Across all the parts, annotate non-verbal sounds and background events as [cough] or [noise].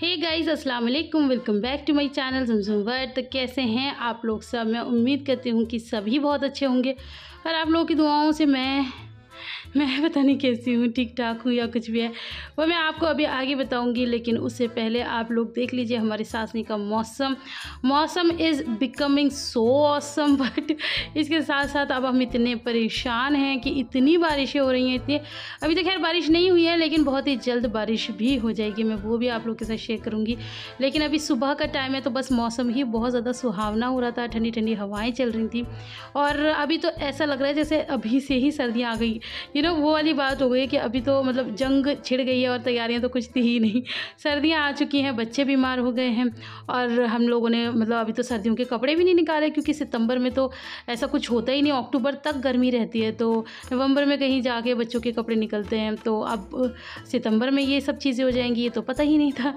हे guys अस्सलाम वालेकुम welcome back to my channel जमजुम वर्ड तो कैसे हैं आप लोग सब मैं उम्मीद करती हूँ कि सभी बहुत अच्छे होंगे और आप लोगों की दुआओं से मैं मैं [laughs] पता नहीं कैसी हूँ ठीक ठाक हूँ या कुछ भी है वो मैं आपको अभी आगे बताऊँगी लेकिन उससे पहले आप लोग देख लीजिए हमारे सासनी का मौसम मौसम is becoming so awesome but इसके साथ साथ अब हम इतने परेशान हैं कि इतनी बारिशें हो रही हैं इतनी अभी तो खैर बारिश नहीं हुई है लेकिन बहुत ही जल्द बारिश भी हो जाएगी मैं वो भी आप लोग के साथ शेयर करूँगी लेकिन अभी सुबह का टाइम है तो बस मौसम ही बहुत ज़्यादा सुहावना हो रहा था ठंडी ठंडी हवाएँ चल रही थी और अभी तो ऐसा लग रहा है जैसे अभी से ही सर्दियाँ आ गई ये यू नो वो वाली बात हो गई कि अभी तो मतलब जंग छिड़ गई है और तैयारियां तो कुछ थी ही नहीं सर्दियां आ चुकी हैं बच्चे बीमार हो गए हैं और हम लोगों ने मतलब अभी तो सर्दियों के कपड़े भी नहीं निकाले क्योंकि सितंबर में तो ऐसा कुछ होता ही नहीं अक्टूबर तक गर्मी रहती है तो नवंबर में कहीं जाके बच्चों के कपड़े निकलते हैं तो अब सितंबर में ये सब चीज़ें हो जाएंगी ये तो पता ही नहीं था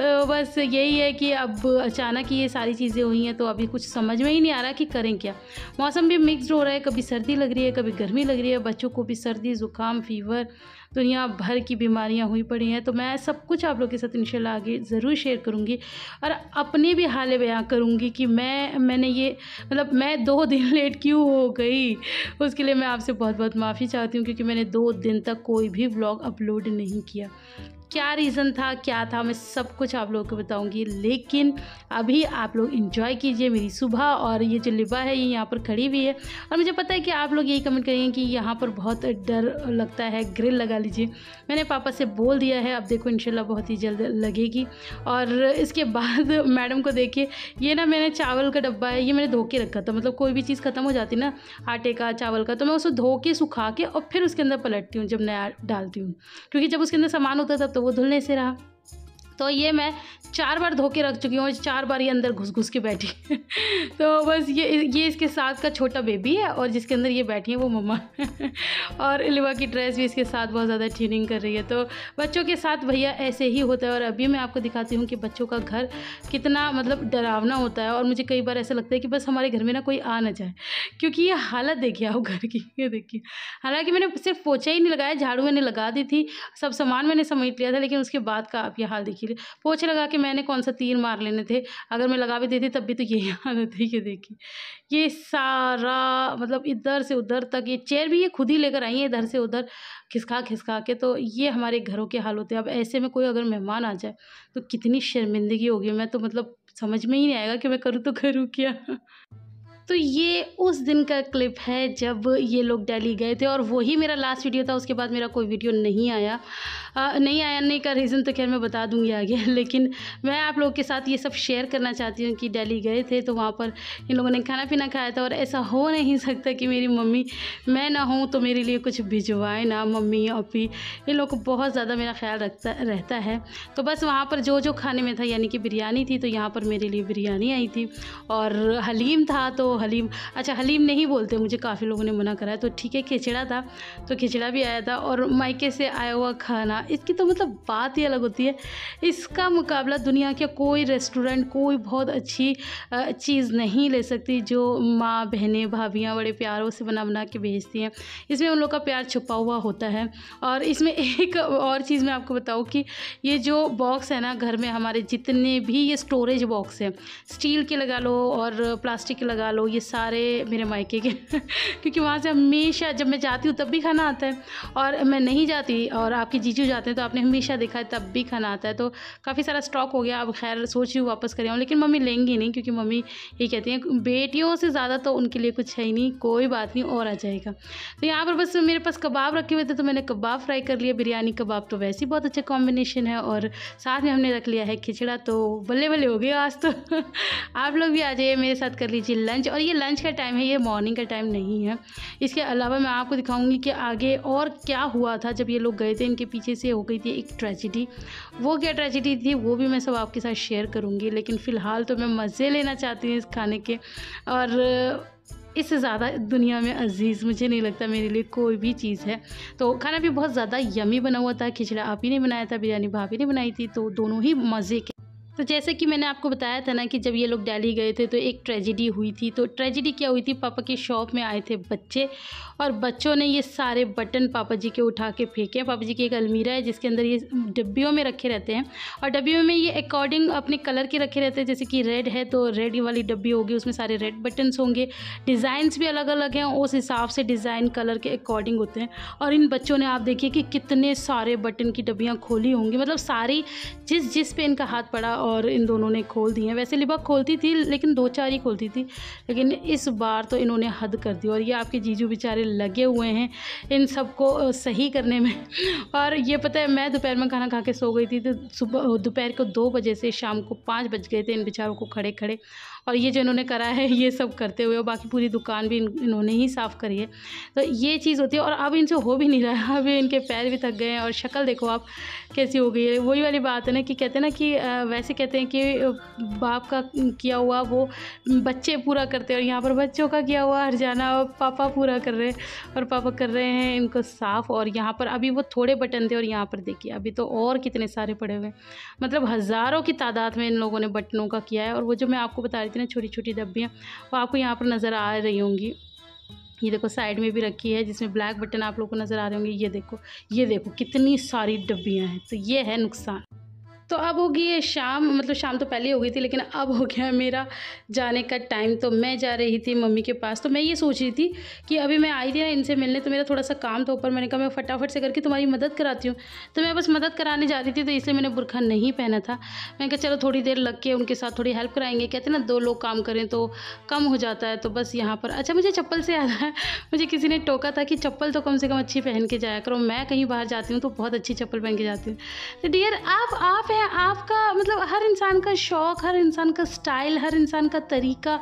तो बस यही है कि अब अचानक ये सारी चीज़ें हुई हैं तो अभी कुछ समझ में ही नहीं आ रहा कि करें क्या मौसम भी मिक्सड हो रहा है कभी सर्दी लग रही है कभी गर्मी लग रही है बच्चों को भी सर्दी सर्दी ज़ुकाम फ़ीवर दुनिया भर की बीमारियाँ हुई पड़ी हैं तो मैं सब कुछ आप लोग के साथ इन आगे ज़रूर शेयर करूँगी और अपने भी हाल बयाँ करूँगी कि मैं मैंने ये मतलब मैं दो [laughs] दिन लेट क्यों हो गई उसके लिए मैं आपसे बहुत बहुत माफ़ी चाहती हूँ क्योंकि मैंने दो दिन तक कोई भी ब्लॉग अपलोड नहीं किया क्या रीज़न था क्या था मैं सब कुछ आप लोगों को बताऊंगी लेकिन अभी आप लोग इन्जॉय कीजिए मेरी सुबह और ये जो लिबा है ये यहाँ पर खड़ी हुई है और मुझे पता है कि आप लोग यही कमेंट करेंगे कि यहाँ पर बहुत डर लगता है ग्रिल लगा लीजिए मैंने पापा से बोल दिया है अब देखो इनशाला बहुत ही जल्द लगेगी और इसके बाद [laughs] मैडम को देखिए ये ना मैंने चावल का डब्बा है ये मैंने धो के रखा था मतलब कोई भी चीज़ ख़त्म हो जाती ना आटे का चावल का तो मैं उसे धो के सुखा के और फिर उसके अंदर पलटती हूँ जब नया डालती हूँ क्योंकि जब उसके अंदर सामान होता था तो वो धुलने से रहा तो ये मैं चार बार धो के रख चुकी हूँ चार बार ये अंदर घुस घुस के बैठी [laughs] तो बस ये ये इसके साथ का छोटा बेबी है और जिसके अंदर ये बैठी है वो मम्मा [laughs] और इलवा की ड्रेस भी इसके साथ बहुत ज़्यादा ट्यूनिंग कर रही है तो बच्चों के साथ भैया ऐसे ही होता है और अभी मैं आपको दिखाती हूँ कि बच्चों का घर कितना मतलब डरावना होता है और मुझे कई बार ऐसा लगता है कि बस हमारे घर में ना कोई आ ना जाए क्योंकि ये हालत देखिए आप घर की ये देखिए हालाँकि मैंने सिर्फ पोछा ही नहीं लगाया झाड़ू मैंने लगा दी थी सब सामान मैंने समेट लिया था लेकिन उसके बाद का आप ये हाल देखिए देखिए पोछे लगा के मैंने कौन सा तीर मार लेने थे अगर मैं लगा भी देती तब भी तो यही हालत है ये देखिए ये सारा मतलब इधर से उधर तक ये चेयर भी ये खुद ही लेकर आई है इधर से उधर खिसका खिसका के तो ये हमारे घरों हाल हालत है अब ऐसे में कोई अगर मेहमान आ जाए तो कितनी शर्मिंदगी होगी मैं तो मतलब समझ में ही नहीं आएगा कि मैं करूँ तो करूँ क्या तो ये उस दिन का क्लिप है जब ये लोग दिल्ली गए थे और वही मेरा लास्ट वीडियो था उसके बाद मेरा कोई वीडियो नहीं आया आ, नहीं आया नहीं का रीज़न तो खैर मैं बता दूंगी आगे [laughs] लेकिन मैं आप लोगों के साथ ये सब शेयर करना चाहती हूँ कि दिल्ली गए थे तो वहाँ पर इन लोगों ने खाना पीना खाया था और ऐसा हो नहीं सकता कि मेरी मम्मी मैं ना हूँ तो मेरे लिए कुछ भिजवाए ना मम्मी अपी इन लोग को बहुत ज़्यादा मेरा ख्याल रखता रहता है तो बस वहाँ पर जो जो खाने में था यानी कि बिरयानी थी तो यहाँ पर मेरे लिए बिरयानी आई थी और हलीम था तो हलीम अच्छा हलीम नहीं बोलते मुझे काफ़ी लोगों ने मना करा तो ठीक है खिचड़ा था तो खिचड़ा भी आया था और मायके से आया हुआ खाना इसकी तो मतलब बात ही अलग होती है इसका मुकाबला दुनिया के कोई रेस्टोरेंट कोई बहुत अच्छी चीज़ नहीं ले सकती जो माँ बहनें भाभियाँ बड़े प्यारों से बना बना के भेजती हैं इसमें उन लोग का प्यार छुपा हुआ होता है और इसमें एक और चीज़ मैं आपको बताऊँ कि ये जो बॉक्स है ना घर में हमारे जितने भी ये स्टोरेज बॉक्स हैं स्टील के लगा लो और प्लास्टिक के लगा लो लो ये सारे मेरे मायके के [laughs] क्योंकि वहाँ से हमेशा जब मैं जाती हूँ तब भी खाना आता है और मैं नहीं जाती और आपके जीजू जाते हैं तो आपने हमेशा देखा है तब भी खाना आता है तो काफ़ी सारा स्टॉक हो गया अब खैर सोच रही हूँ वापस कर आऊँ लेकिन मम्मी लेंगी नहीं क्योंकि मम्मी ये कहती हैं बेटियों से ज़्यादा तो उनके लिए कुछ है ही नहीं कोई बात नहीं और आ जाएगा तो यहाँ पर बस मेरे पास कबाब रखे हुए थे तो मैंने कबाब फ्राई कर लिया बिरयानी कबाब तो वैसे ही बहुत अच्छा कॉम्बिनेशन है और साथ में हमने रख लिया है खिचड़ा तो बल्ले बल्ले हो गया आज तो [laughs] आप लोग भी आ जाइए मेरे साथ कर लीजिए लंच और ये लंच का टाइम है ये मॉर्निंग का टाइम नहीं है इसके अलावा मैं आपको दिखाऊंगी कि आगे और क्या हुआ था जब ये लोग गए थे इनके पीछे से हो गई थी एक ट्रेजिडी वो क्या ट्रेजिडी थी वो भी मैं सब आपके साथ शेयर करूँगी लेकिन फ़िलहाल तो मैं मज़े लेना चाहती हूँ इस खाने के और इससे ज़्यादा दुनिया में अजीज़ मुझे नहीं लगता मेरे लिए कोई भी चीज़ है तो खाना भी बहुत ज़्यादा यमी बना हुआ था खिचड़ा आप ही ने बनाया था बिरयानी भाभी ने बनाई थी तो दोनों ही मज़े के तो जैसे कि मैंने आपको बताया था ना कि जब ये लोग दिल्ली गए थे तो एक ट्रेजिडी हुई थी तो ट्रेजिडी क्या हुई थी पापा की शॉप में आए थे बच्चे और बच्चों ने ये सारे बटन पापा जी के उठा के फेंके पापा जी की एक अलमीरा है जिसके अंदर ये डब्बियों में रखे रहते हैं और डब्बियों में ये अकॉर्डिंग अपने कलर के रखे रहते हैं जैसे कि रेड है तो रेड वाली डब्बी होगी उसमें सारे रेड बटन्स होंगे डिज़ाइंस भी अलग अलग हैं उस हिसाब से डिज़ाइन कलर के अकॉर्डिंग होते हैं और इन बच्चों ने आप देखिए कि कितने सारे बटन की डब्बियाँ खोली होंगी मतलब सारी जिस जिस पे इनका हाथ पड़ा और इन दोनों ने खोल दी हैं वैसे लिबा खोलती थी लेकिन दो चार ही खोलती थी लेकिन इस बार तो इन्होंने हद कर दी और ये आपके जीजू बेचारे लगे हुए हैं इन सबको सही करने में [laughs] और ये पता है मैं दोपहर में खाना खा के सो गई थी तो सुबह दोपहर को दो बजे से शाम को पाँच बज गए थे इन बेचारों को खड़े खड़े और ये जो इन्होंने करा है ये सब करते हुए बाकी पूरी दुकान भी इन्होंने ही साफ़ करी है तो ये चीज़ होती है और अब इनसे हो भी नहीं रहा है इनके पैर भी थक गए हैं और शक्ल देखो आप कैसी हो गई है वही वाली बात है ना कि कहते हैं ना कि वैसे कहते हैं कि बाप का किया हुआ वो बच्चे पूरा करते हैं और यहाँ पर बच्चों का किया हुआ हर जाना पापा पूरा कर रहे हैं और पापा कर रहे हैं इनको साफ़ और यहाँ पर अभी वो थोड़े बटन थे और यहाँ पर देखिए अभी तो और कितने सारे पड़े हुए हैं मतलब हज़ारों की तादाद में इन लोगों ने बटनों का किया है और वो जो मैं आपको बता रही होती है ना छोटी छोटी डब्बियाँ वो आपको यहाँ पर नज़र आ रही होंगी ये देखो साइड में भी रखी है जिसमें ब्लैक बटन आप लोगों को नज़र आ रहे होंगे ये देखो ये देखो कितनी सारी डब्बियाँ हैं तो ये है नुकसान तो अब हो गई है शाम मतलब शाम तो पहले हो गई थी लेकिन अब हो गया मेरा जाने का टाइम तो मैं जा रही थी मम्मी के पास तो मैं ये सोच रही थी कि अभी मैं आई थी ना इनसे मिलने तो मेरा थोड़ा सा काम था ऊपर मैंने कहा मैं फटाफट से करके तुम्हारी मदद कराती हूँ तो मैं बस मदद कराने जा रही थी तो इसलिए मैंने बुरखा नहीं पहना था मैंने कहा चलो थोड़ी देर लग के उनके साथ थोड़ी हेल्प कराएंगे कहते ना दो लोग काम करें तो कम हो जाता है तो बस यहाँ पर अच्छा मुझे चप्पल से याद है [laughs] मुझे किसी ने टोका था कि चप्पल तो कम से कम अच्छी पहन के जाया करो मैं कहीं बाहर जाती हूँ तो बहुत अच्छी चप्पल पहन के जाती हूँ तो डियर आप आप पे आपका मतलब हर इंसान का शौक़ हर इंसान का स्टाइल हर इंसान का तरीका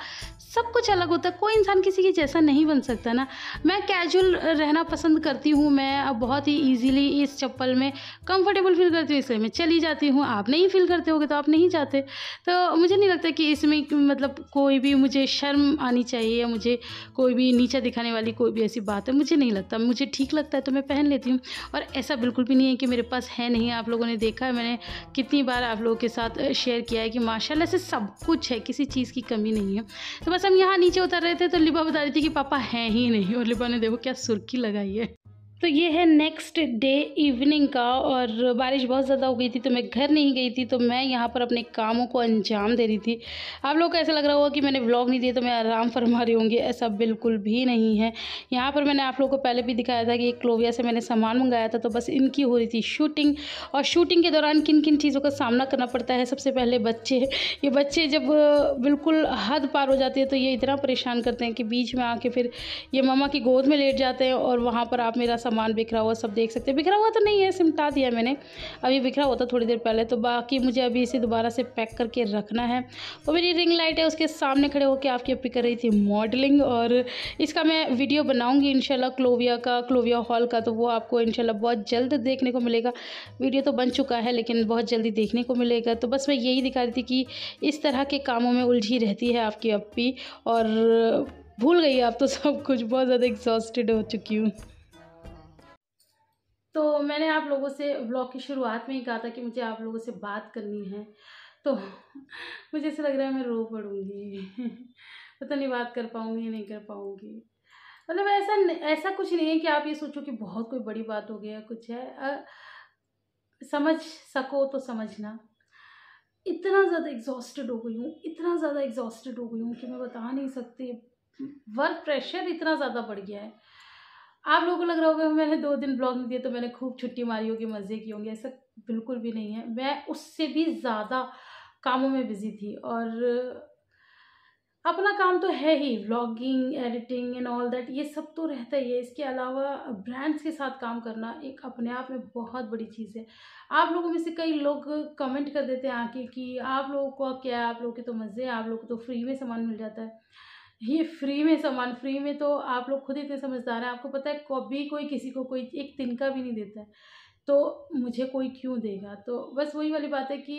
सब कुछ अलग होता है कोई इंसान किसी के जैसा नहीं बन सकता ना मैं कैजुअल रहना पसंद करती हूँ मैं अब बहुत ही इजीली इस चप्पल में कंफर्टेबल फील करती हूँ इसलिए मैं चली जाती हूँ आप नहीं फील करते होगे तो आप नहीं जाते तो मुझे नहीं लगता कि इसमें मतलब कोई भी मुझे शर्म आनी चाहिए या मुझे कोई भी नीचा दिखाने वाली कोई भी ऐसी बात है मुझे नहीं लगता मुझे ठीक लगता है तो मैं पहन लेती हूँ और ऐसा बिल्कुल भी नहीं है कि मेरे पास है नहीं आप लोगों ने देखा है मैंने कितनी बार आप लोगों के साथ शेयर किया है कि माशाल्लाह से सब कुछ है किसी चीज़ की कमी नहीं है तो बस हम यहाँ नीचे उतर रहे थे तो लिबा बता रही थी कि पापा हैं ही नहीं और लिबा ने देखो क्या सुर्खी लगाई है तो ये है नेक्स्ट डे इवनिंग का और बारिश बहुत ज़्यादा हो गई थी तो मैं घर नहीं गई थी तो मैं यहाँ पर अपने कामों को अंजाम दे रही थी आप लोग को ऐसा लग रहा होगा कि मैंने व्लॉग नहीं दिया तो मैं आराम फरमा रही होंगी ऐसा बिल्कुल भी नहीं है यहाँ पर मैंने आप लोगों को पहले भी दिखाया था कि एक क्लोविया से मैंने सामान मंगाया था तो बस इनकी हो रही थी शूटिंग और शूटिंग के दौरान किन किन चीज़ों का सामना करना पड़ता है सबसे पहले बच्चे ये बच्चे जब बिल्कुल हद पार हो जाते हैं तो ये इतना परेशान करते हैं कि बीच में आके फिर ये मामा की गोद में लेट जाते हैं और वहाँ पर आप मेरा सामान बिखरा हुआ सब देख सकते हैं बिखरा हुआ तो नहीं है सिमटा दिया मैंने अभी बिखरा हुआ था थोड़ी देर पहले तो बाकी मुझे अभी इसे दोबारा से पैक करके रखना है और मेरी रिंग लाइट है उसके सामने खड़े होकर आपकी अपी कर रही थी मॉडलिंग और इसका मैं वीडियो बनाऊँगी इन क्लोविया का क्लोविया हॉल का तो वो आपको इन बहुत जल्द देखने को मिलेगा वीडियो तो बन चुका है लेकिन बहुत जल्दी देखने को मिलेगा तो बस मैं यही दिखा रही थी कि इस तरह के कामों में उलझी रहती है आपकी अपी और भूल गई आप तो सब कुछ बहुत ज़्यादा एग्जॉस्टेड हो चुकी हूँ तो मैंने आप लोगों से ब्लॉग की शुरुआत में ही कहा था कि मुझे आप लोगों से बात करनी है तो मुझे ऐसा लग रहा है मैं रो पड़ूँगी पता नहीं बात कर पाऊँगी नहीं कर पाऊँगी मतलब ऐसा ऐसा कुछ नहीं है कि आप ये सोचो कि बहुत कोई बड़ी बात हो गया कुछ है आ, समझ सको तो समझना इतना ज़्यादा एग्जॉस्टेड हो गई हूँ इतना ज़्यादा एग्जॉस्टेड हो गई हूँ कि मैं बता नहीं सकती वर्क प्रेशर इतना ज़्यादा बढ़ गया है आप लोगों को लग रहा होगा मैंने दो दिन ब्लॉग नहीं दिया तो मैंने खूब छुट्टी मारी होगी मज़े की होंगे ऐसा बिल्कुल भी नहीं है मैं उससे भी ज़्यादा कामों में बिज़ी थी और अपना काम तो है ही vlogging editing and all that ये सब तो रहता ही है इसके अलावा ब्रांड्स के साथ काम करना एक अपने आप में बहुत बड़ी चीज़ है आप लोगों में से कई लोग कमेंट कर देते हैं आके कि आप लोगों को क्या आप लोगों के तो मज़े आप लोगों को तो फ्री में सामान मिल जाता है ये फ्री में सामान फ्री में तो आप लोग खुद इतने समझदार हैं आपको पता है कभी कोई किसी को कोई एक तिनका भी नहीं देता है तो मुझे कोई क्यों देगा तो बस वही वाली बात है कि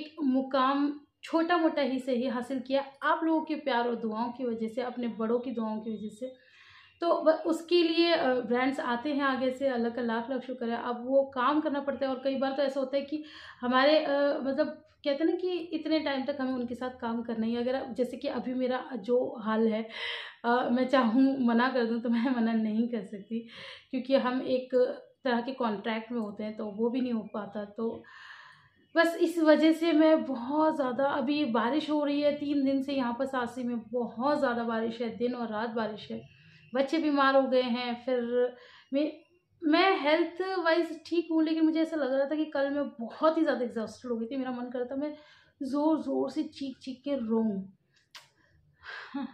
एक मुकाम छोटा मोटा ही से ही हासिल किया आप लोगों के प्यार और दुआओं की वजह से अपने बड़ों की दुआओं की वजह से तो उसके लिए ब्रांड्स आते हैं आगे से अल्लाह का लाख लाख शुक्र है अब वो काम करना पड़ता है और कई बार तो ऐसा होता है कि हमारे मतलब कहते हैं ना कि इतने टाइम तक हमें उनके साथ काम करना ही अगर जैसे कि अभी मेरा जो हाल है आ, मैं चाहूँ मना कर दूँ तो मैं [laughs] मना नहीं कर सकती क्योंकि हम एक तरह के कॉन्ट्रैक्ट में होते हैं तो वो भी नहीं हो पाता तो बस इस वजह से मैं बहुत ज़्यादा अभी बारिश हो रही है तीन दिन से यहाँ पर सासी में बहुत ज़्यादा बारिश है दिन और रात बारिश है बच्चे बीमार हो गए हैं फिर मैं मैं हेल्थ वाइज ठीक हूँ लेकिन मुझे ऐसा लग रहा था कि कल मैं बहुत ही ज़्यादा एग्जॉस्टेड हो गई थी मेरा मन कर रहा था मैं ज़ोर ज़ोर से चीख चीख के रोऊँ [laughs]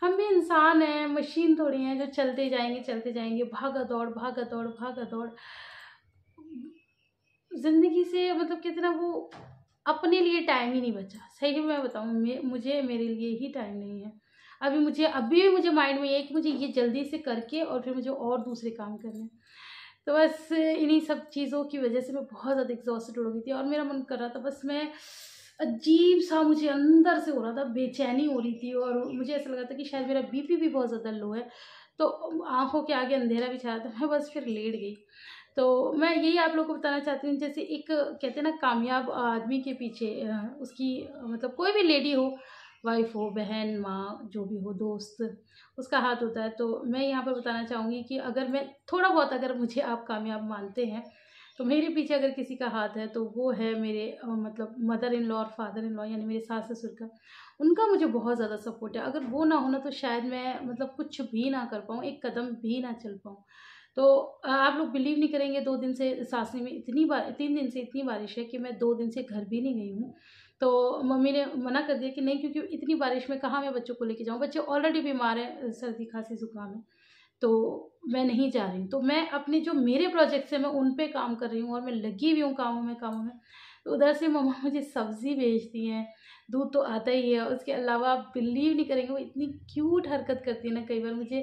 हम भी इंसान हैं मशीन थोड़ी हैं जो चलते जाएंगे चलते जाएंगे भागा दौड़ भागा दौड़ भागा दौड़ ज़िंदगी से मतलब कहते ना वो अपने लिए टाइम ही नहीं बचा सही मैं बताऊँ मुझे मेरे लिए ही टाइम नहीं है अभी मुझे अभी भी मुझे माइंड में ये है कि मुझे ये जल्दी से करके और फिर मुझे और दूसरे काम करने हैं तो बस इन्हीं सब चीज़ों की वजह से मैं बहुत ज़्यादा एग्जॉस्टेड हो गई थी और मेरा मन कर रहा था बस मैं अजीब सा मुझे अंदर से हो रहा था बेचैनी हो रही थी और मुझे ऐसा लगा था कि शायद मेरा बीपी भी बहुत ज़्यादा लो है तो आँखों के आगे अंधेरा भी छा रहा था मैं बस फिर लेट गई तो मैं यही आप लोगों को बताना चाहती हूँ जैसे एक कहते हैं ना कामयाब आदमी के पीछे उसकी मतलब कोई भी लेडी हो वाइफ हो बहन माँ जो भी हो दोस्त उसका हाथ होता है तो मैं यहाँ पर बताना चाहूँगी कि अगर मैं थोड़ा बहुत अगर मुझे आप कामयाब मानते हैं तो मेरे पीछे अगर किसी का हाथ है तो वो है मेरे मतलब मदर इन लॉ और फादर इन लॉ यानी मेरे सास ससुर का उनका मुझे बहुत ज़्यादा सपोर्ट है अगर वो ना होना तो शायद मैं मतलब कुछ भी ना कर पाऊँ एक कदम भी ना चल पाऊँ तो आप लोग बिलीव नहीं करेंगे दो दिन से सासने में इतनी बार तीन दिन से इतनी बारिश है कि मैं दो दिन से घर भी नहीं गई हूँ तो मम्मी ने मना कर दिया कि नहीं क्योंकि इतनी बारिश में कहाँ मैं बच्चों को लेके जाऊँ बच्चे ऑलरेडी बीमार हैं सर्दी खांसी जुकाम है तो मैं नहीं जा रही हूँ तो मैं अपने जो मेरे प्रोजेक्ट्स हैं मैं उन पर काम कर रही हूँ और मैं लगी हुई हूँ कामों में कामों में तो उधर से मम्मा [laughs] मुझे सब्ज़ी भेजती हैं दूध तो आता ही है उसके अलावा आप बिलीव नहीं करेंगे वो इतनी क्यूट हरकत करती है ना कई बार मुझे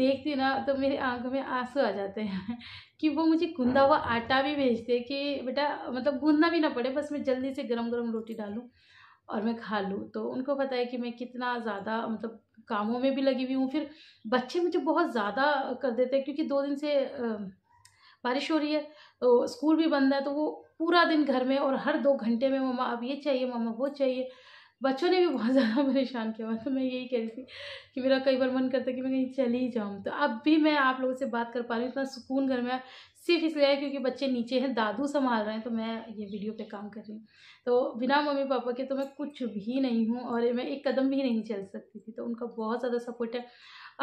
देखती है ना तो मेरी आंखों में आंसू आ जाते हैं [laughs] कि वो मुझे गूंदा हाँ। हुआ आटा भी भेजते हैं कि बेटा मतलब गूंदना भी ना पड़े बस मैं जल्दी से गर्म गर्म रोटी डालूँ और मैं खा लूँ तो उनको पता है कि मैं कितना ज़्यादा मतलब कामों में भी लगी हुई हूँ फिर बच्चे मुझे बहुत ज़्यादा कर देते हैं क्योंकि दो दिन से बारिश हो रही है तो स्कूल भी बंद है तो वो पूरा दिन घर में और हर दो घंटे में मम्मा अब ये चाहिए मम्मा वो चाहिए बच्चों ने भी बहुत ज़्यादा [laughs] परेशान किया हुआ मतलब तो मैं यही कह रही थी कि मेरा कई बार मन करता है कि मैं कहीं चली ही जाऊँ तो अब भी मैं आप लोगों से बात कर पा रही हूँ इतना सुकून घर में सिर्फ इसलिए है क्योंकि बच्चे नीचे हैं दादू संभाल रहे हैं तो मैं ये वीडियो पे काम कर रही हूँ तो बिना मम्मी पापा के तो मैं कुछ भी नहीं हूँ और मैं एक कदम भी नहीं चल सकती थी तो उनका बहुत ज़्यादा सपोर्ट है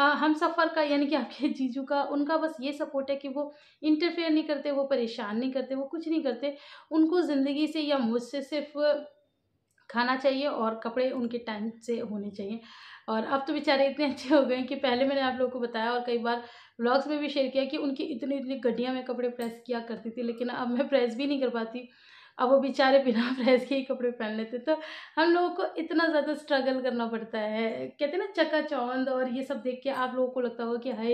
हम सफ़र का यानी कि आपके [laughs] जीजू का उनका बस ये सपोर्ट है कि वो इंटरफेयर नहीं करते वो परेशान नहीं करते वो कुछ नहीं करते उनको ज़िंदगी से या मुझसे सिर्फ खाना चाहिए और कपड़े उनके टाइम से होने चाहिए और अब तो बेचारे इतने अच्छे हो गए कि पहले मैंने आप लोगों को बताया और कई बार ब्लॉग्स में भी शेयर किया कि उनकी इतनी इतनी गड्डियाँ में कपड़े प्रेस किया करती थी लेकिन अब मैं प्रेस भी नहीं कर पाती अब वो बेचारे बिना [laughs] प्रेस के ही कपड़े पहन लेते तो हम लोगों को इतना ज़्यादा स्ट्रगल करना पड़ता है कहते हैं ना चक्का चौंद और ये सब देख के आप लोगों को लगता होगा कि हाय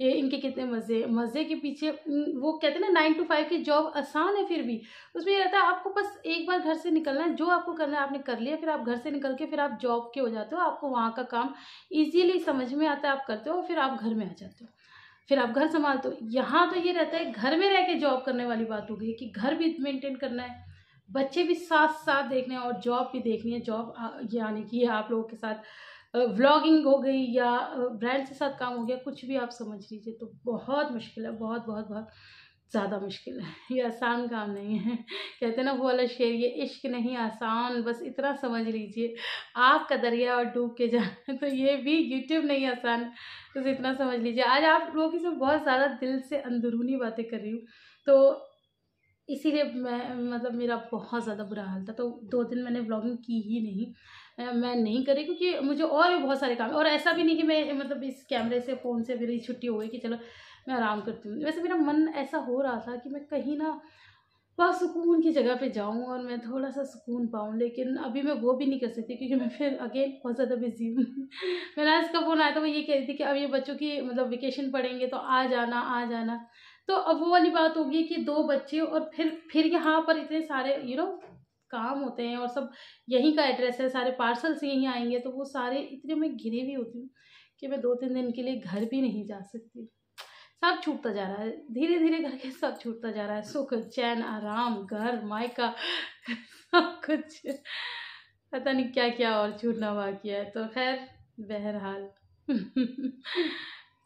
ये इनके कितने मज़े मज़े के पीछे वो कहते हैं ना नाइन टू फाइव की जॉब आसान है फिर भी उसमें ये रहता है आपको बस एक बार घर से निकलना है जो आपको करना है आपने कर लिया फिर आप घर से निकल के फिर आप जॉब के हो जाते हो आपको वहाँ का काम ईजीली समझ में आता है आप करते हो फिर आप घर में आ जाते हो फिर आप घर संभाल तो यहाँ तो ये रहता है घर में रह के जॉब करने वाली बात हो गई कि घर भी मेंटेन करना है बच्चे भी साथ साथ देखने हैं और जॉब भी देखनी है जॉब यानी कि आप लोगों के साथ व्लॉगिंग हो गई या ब्रांड के साथ काम हो गया कुछ भी आप समझ लीजिए तो बहुत मुश्किल है बहुत बहुत बहुत ज़्यादा मुश्किल है ये आसान काम नहीं है कहते ना वो वाला शेर ये इश्क नहीं आसान बस इतना समझ लीजिए आग का दरिया और डूब के जाना तो ये भी यूट्यूब नहीं आसान बस इतना समझ लीजिए आज आप लोगों की सब बहुत ज़्यादा दिल से अंदरूनी बातें कर रही हूँ तो इसीलिए मैं मतलब मेरा बहुत ज़्यादा बुरा हाल था तो दो दिन मैंने ब्लॉगिंग की ही नहीं मैं नहीं करी क्योंकि मुझे और भी बहुत सारे काम और ऐसा भी नहीं कि मैं मतलब इस कैमरे से फ़ोन से मेरी छुट्टी हो गई कि चलो मैं आराम करती हूँ वैसे मेरा मन ऐसा हो रहा था कि मैं कहीं ना वह सुकून की जगह पे जाऊँ और मैं थोड़ा सा सुकून पाऊँ लेकिन अभी मैं वो भी नहीं कर सकती क्योंकि मैं फिर अगेन बहुत ज़्यादा बिजी हूँ [laughs] मेरा आज का फ़ोन आया था तो वो ये कह रही थी कि अब ये बच्चों की मतलब वेकेशन पड़ेंगे तो आ जाना आ जाना तो अब वो वाली बात होगी कि दो बच्चे और फिर फिर यहाँ पर इतने सारे यू नो काम होते हैं और सब यहीं का एड्रेस है सारे पार्सल्स यहीं आएंगे तो वो सारे इतने में घिरे हुई होती हूँ कि मैं दो तीन दिन के लिए घर भी नहीं जा सकती सब छूटता जा रहा है धीरे धीरे करके सब छूटता जा रहा है सुख चैन आराम घर मायका सब कुछ पता नहीं क्या क्या और छूटना बाकी है तो खैर बहरहाल [laughs]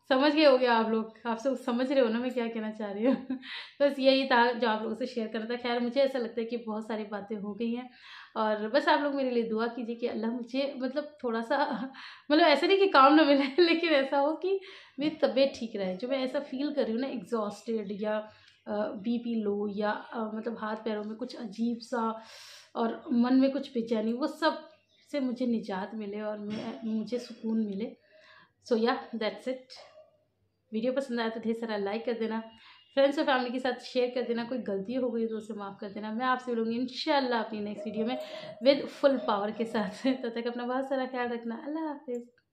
समझ गए हो गया आप लोग आप सब समझ रहे हो ना मैं क्या कहना चाह रही हूँ [laughs] बस यही था जो आप लोगों से शेयर करना था खैर मुझे ऐसा लगता है कि बहुत सारी बातें हो गई हैं और बस आप लोग मेरे लिए दुआ कीजिए कि अल्लाह मुझे मतलब थोड़ा सा [laughs] मतलब ऐसा नहीं कि काम ना मिले [laughs] लेकिन ऐसा हो कि मेरी तबीयत ठीक रहे जो मैं ऐसा फील कर रही हूँ ना एग्जॉस्टेड या पी लो या मतलब हाथ पैरों में कुछ अजीब सा और मन में कुछ बेचैनी वो सब से मुझे निजात मिले और मैं मुझे सुकून मिले सो या दैट्स इट वीडियो पसंद आया तो ढेर सारा लाइक कर देना फ्रेंड्स और फैमिली के साथ शेयर कर देना कोई गलती हो गई तो उसे माफ़ कर देना मैं आपसे मिलूंगी इन अपनी नेक्स्ट वीडियो में विद फुल पावर के साथ [laughs] तब तो तक अपना बहुत सारा ख्याल रखना अल्लाह हाफिज़